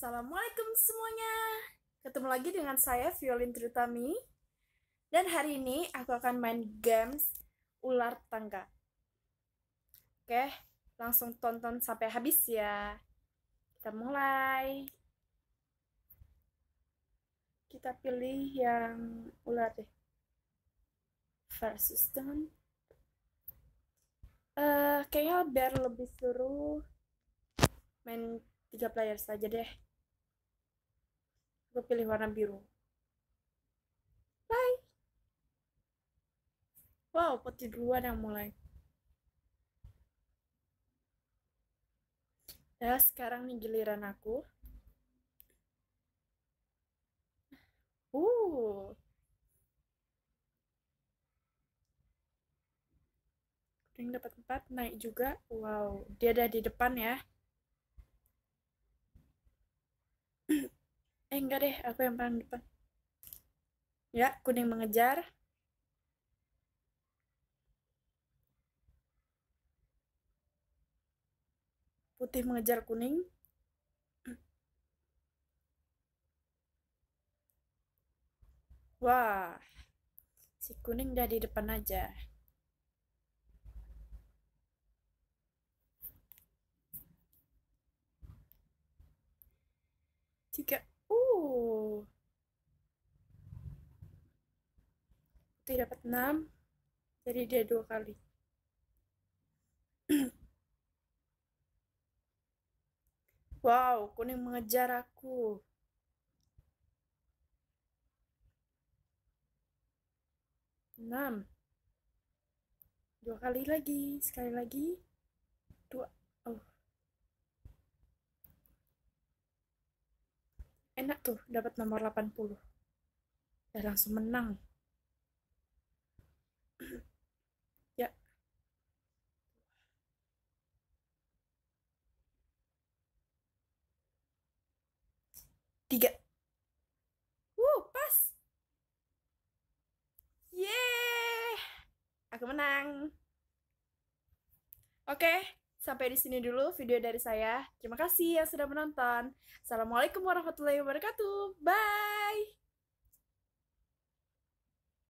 Assalamualaikum semuanya. Ketemu lagi dengan saya Violin Trutami. Dan hari ini aku akan main games ular tangga. Oke, langsung tonton sampai habis ya. Kita mulai. Kita pilih yang ular deh. Versus dengan uh, eh, kayaknya biar lebih seru main tiga player saja deh gue pilih warna biru bye wow putih duluan yang mulai ya sekarang nih giliran aku uh kuning dapat 4 naik juga wow dia ada di depan ya eh enggak deh aku yang paling depan ya kuning mengejar putih mengejar kuning wah si kuning udah di depan aja tiga putih dapat 6 jadi dia dua kali wow kuning mengejar aku enam dua kali lagi sekali lagi dua oh enak tuh dapat nomor 80 Ya langsung menang tiga. Wuh, pas. ye aku menang. Oke, sampai di sini dulu video dari saya. Terima kasih yang sudah menonton. Assalamualaikum warahmatullahi wabarakatuh. Bye.